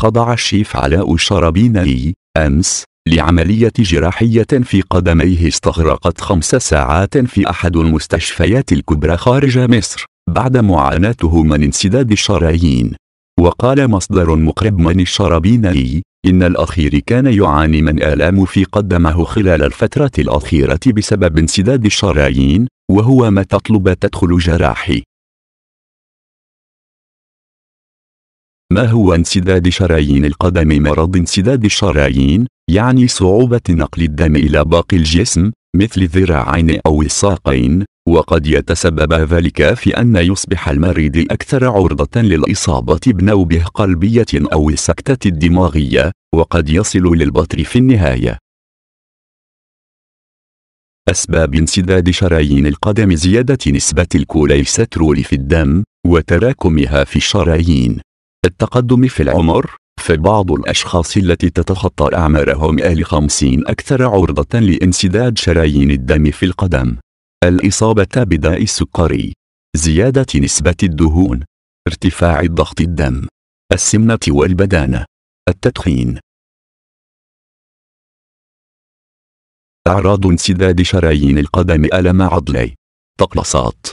خضع الشيف علاء الشربيني أمس لعملية جراحية في قدميه استغرقت خمس ساعات في أحد المستشفيات الكبرى خارج مصر بعد معاناته من انسداد الشرايين وقال مصدر مقرب من الشرابيني إن الأخير كان يعاني من آلام في قدمه خلال الفترة الأخيرة بسبب انسداد الشرايين وهو ما تطلب تدخل جراحي ما هو انسداد شرايين القدم مرض انسداد الشرايين يعني صعوبة نقل الدم إلى باقي الجسم مثل الذراعين أو الساقين وقد يتسبب ذلك في أن يصبح المريض أكثر عرضة للإصابة بنوبه قلبية أو السكتة الدماغية وقد يصل للبطر في النهاية أسباب انسداد شرايين القدم زيادة نسبة الكوليسترول في الدم وتراكمها في الشرايين التقدم في العمر فبعض الأشخاص التي تتخطى أعمارهم أهل خمسين أكثر عرضة لانسداد شرايين الدم في القدم الإصابة بداء السكري زيادة نسبة الدهون ارتفاع الضغط الدم السمنة والبدانة التدخين أعراض انسداد شرايين القدم ألم عضلي تقلصات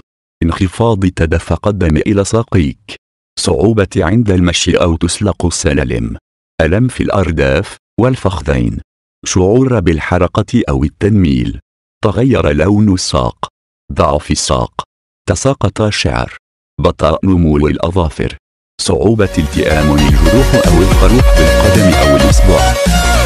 انخفاض تدفق الدم إلى ساقيك صعوبة عند المشي أو تسلق السلالم ألم في الأرداف والفخذين شعور بالحرقة أو التنميل تغير لون الساق ضعف الساق تساقط الشعر بطء نمو الأظافر صعوبة التئام الجروح أو الخروح بالقدم أو الإصبع